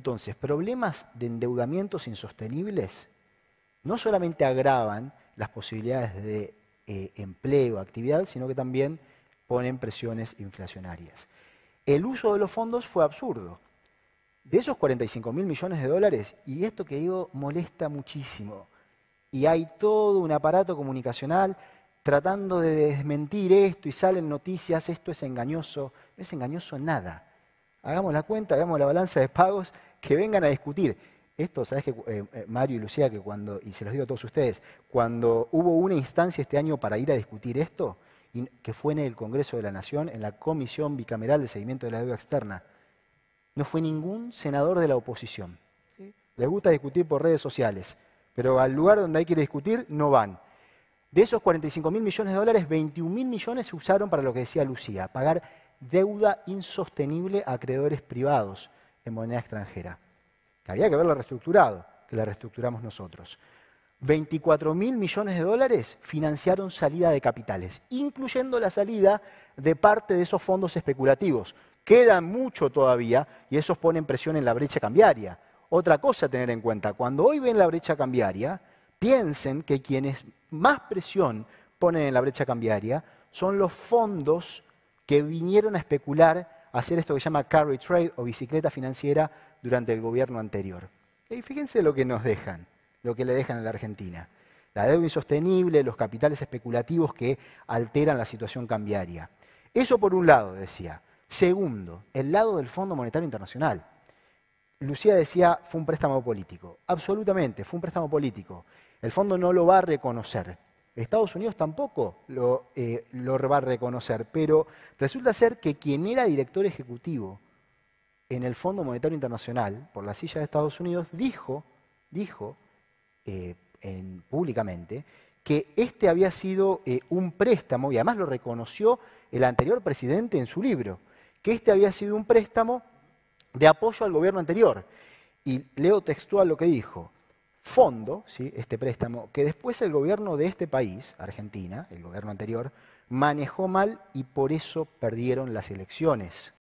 Entonces, problemas de endeudamientos insostenibles no solamente agravan las posibilidades de eh, empleo, actividad, sino que también ponen presiones inflacionarias. El uso de los fondos fue absurdo. De esos 45 mil millones de dólares, y esto que digo molesta muchísimo, y hay todo un aparato comunicacional tratando de desmentir esto y salen noticias, esto es engañoso, no es engañoso nada. Hagamos la cuenta, hagamos la balanza de pagos que vengan a discutir. Esto, ¿sabes que eh, eh, Mario y Lucía, que cuando, y se los digo a todos ustedes, cuando hubo una instancia este año para ir a discutir esto, que fue en el Congreso de la Nación, en la Comisión Bicameral de Seguimiento de la Deuda Externa, no fue ningún senador de la oposición. Les gusta discutir por redes sociales, pero al lugar donde hay que discutir no van. De esos 45 mil millones de dólares, 21 mil millones se usaron para lo que decía Lucía, pagar deuda insostenible a acreedores privados en moneda extranjera, que había que haberla reestructurado, que la reestructuramos nosotros. 24 mil millones de dólares financiaron salida de capitales, incluyendo la salida de parte de esos fondos especulativos. Queda mucho todavía y esos ponen presión en la brecha cambiaria. Otra cosa a tener en cuenta, cuando hoy ven la brecha cambiaria, piensen que quienes más presión ponen en la brecha cambiaria son los fondos que vinieron a especular hacer esto que se llama carry trade o bicicleta financiera durante el gobierno anterior. Y fíjense lo que nos dejan, lo que le dejan a la Argentina. La deuda insostenible, los capitales especulativos que alteran la situación cambiaria. Eso por un lado, decía. Segundo, el lado del Fondo Monetario Internacional. Lucía decía, fue un préstamo político. Absolutamente, fue un préstamo político. El fondo no lo va a reconocer. Estados Unidos tampoco eh, lo, va a reconocer, pero resulta ser que quien era director ejecutivo en el Fondo Monetario Internacional, por la silla de Estados Unidos, dijo, dijo eh, públicamente que este había sido eh, un préstamo, y además lo reconoció el anterior presidente en su libro, que este había sido un préstamo de apoyo al gobierno anterior. Y leo textual lo que dijo fondo, ¿sí? este préstamo, que después el gobierno de este país, Argentina, el gobierno anterior, manejó mal y por eso perdieron las elecciones.